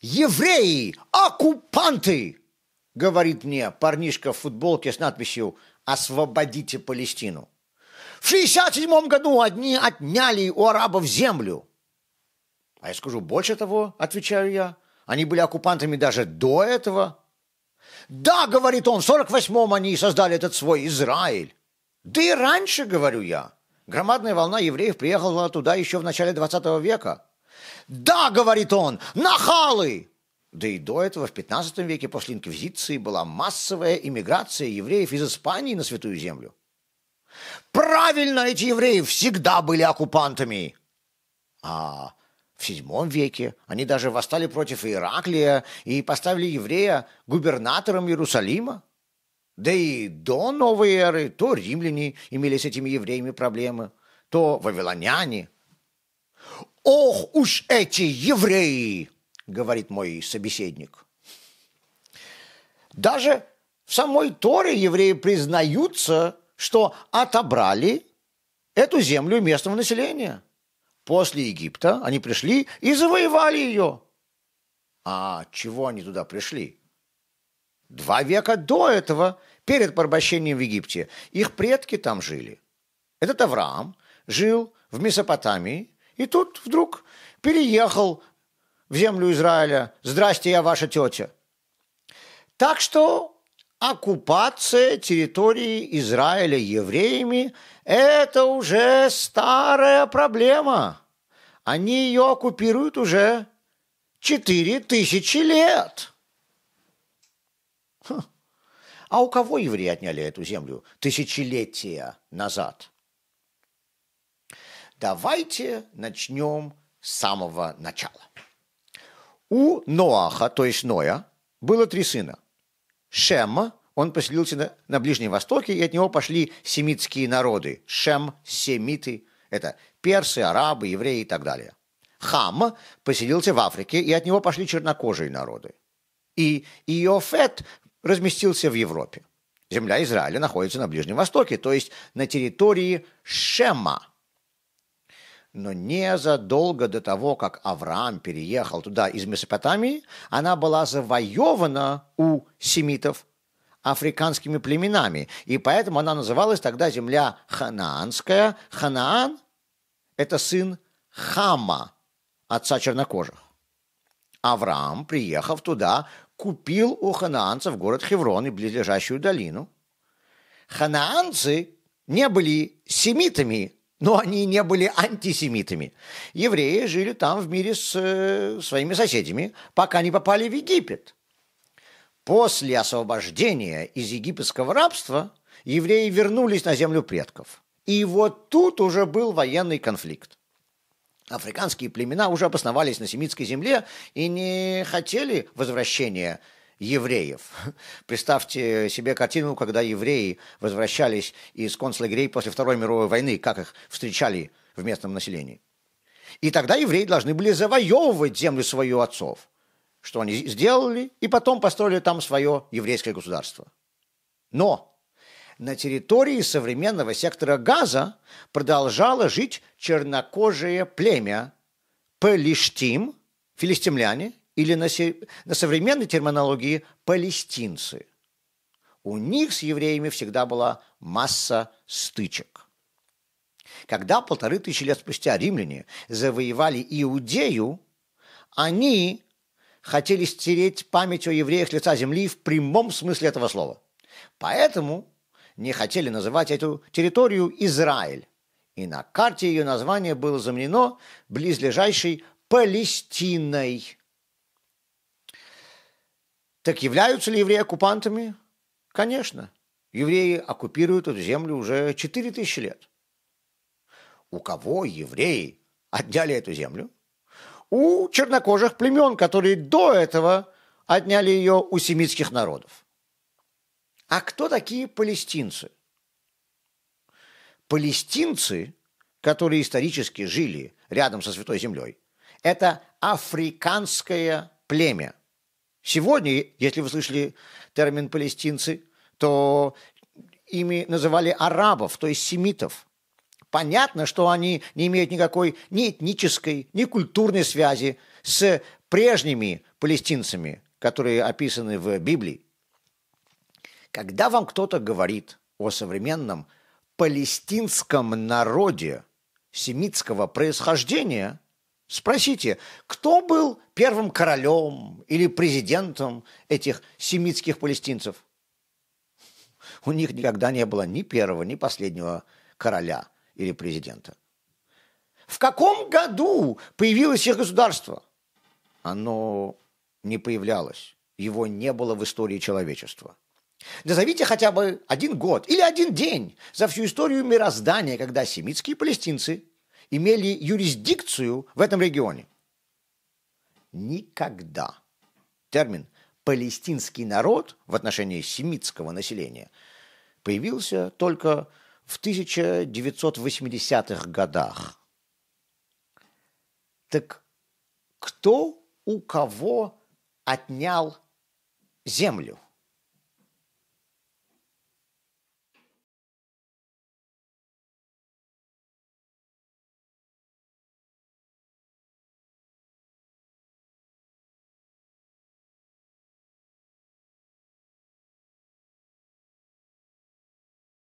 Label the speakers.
Speaker 1: «Евреи! Оккупанты!» — говорит мне парнишка в футболке с надписью «Освободите Палестину». В 67 году одни отняли у арабов землю. А я скажу, больше того, отвечаю я, они были оккупантами даже до этого. Да, говорит он, в 48-м они создали этот свой Израиль. Да и раньше, говорю я, громадная волна евреев приехала туда еще в начале 20 века – да, говорит он, нахалы! Да и до этого, в 15 веке после инквизиции, была массовая иммиграция евреев из Испании на Святую Землю. Правильно, эти евреи всегда были оккупантами. А в VII веке они даже восстали против Ираклия и поставили еврея губернатором Иерусалима. Да и до новой эры то римляне имели с этими евреями проблемы, то вавилоняне. «Ох уж эти евреи!» – говорит мой собеседник. Даже в самой Торе евреи признаются, что отобрали эту землю местного населения. После Египта они пришли и завоевали ее. А чего они туда пришли? Два века до этого, перед порабощением в Египте, их предки там жили. Этот Авраам жил в Месопотамии, и тут вдруг переехал в землю Израиля. Здрасте, я ваша тетя. Так что оккупация территории Израиля евреями – это уже старая проблема. Они ее оккупируют уже четыре тысячи лет. А у кого евреи отняли эту землю тысячелетия назад? Давайте начнем с самого начала. У Ноаха, то есть Ноя, было три сына. Шем, он поселился на, на Ближнем Востоке, и от него пошли семитские народы. Шем, семиты, это персы, арабы, евреи и так далее. Хам поселился в Африке, и от него пошли чернокожие народы. И Иофет разместился в Европе. Земля Израиля находится на Ближнем Востоке, то есть на территории Шема, но незадолго до того, как Авраам переехал туда из Месопотамии, она была завоевана у семитов африканскими племенами. И поэтому она называлась тогда земля ханаанская. Ханаан – это сын Хама, отца чернокожих. Авраам, приехав туда, купил у ханаанцев город Хеврон и близлежащую долину. Ханаанцы не были семитами, но они не были антисемитами. Евреи жили там в мире с э, своими соседями, пока не попали в Египет. После освобождения из египетского рабства евреи вернулись на землю предков. И вот тут уже был военный конфликт. Африканские племена уже обосновались на семитской земле и не хотели возвращения евреев. Представьте себе картину, когда евреи возвращались из концлагерей после Второй мировой войны, как их встречали в местном населении. И тогда евреи должны были завоевывать землю свою отцов, что они сделали, и потом построили там свое еврейское государство. Но на территории современного сектора Газа продолжало жить чернокожее племя Пелиштим, филистимляне – или на, се... на современной терминологии палестинцы. У них с евреями всегда была масса стычек. Когда полторы тысячи лет спустя римляне завоевали Иудею, они хотели стереть память о евреях лица земли в прямом смысле этого слова. Поэтому не хотели называть эту территорию Израиль. И на карте ее название было заменено близлежащей Палестиной. Так являются ли евреи оккупантами? Конечно. Евреи оккупируют эту землю уже 4000 лет. У кого евреи отняли эту землю? У чернокожих племен, которые до этого отняли ее у семитских народов. А кто такие палестинцы? Палестинцы, которые исторически жили рядом со Святой Землей, это африканское племя, Сегодня, если вы слышали термин «палестинцы», то ими называли арабов, то есть семитов. Понятно, что они не имеют никакой ни этнической, ни культурной связи с прежними палестинцами, которые описаны в Библии. Когда вам кто-то говорит о современном палестинском народе семитского происхождения – Спросите, кто был первым королем или президентом этих семитских палестинцев? У них никогда не было ни первого, ни последнего короля или президента. В каком году появилось их государство? Оно не появлялось. Его не было в истории человечества. Назовите хотя бы один год или один день за всю историю мироздания, когда семитские палестинцы имели юрисдикцию в этом регионе. Никогда термин «палестинский народ» в отношении семитского населения появился только в 1980-х годах. Так кто у кого отнял землю –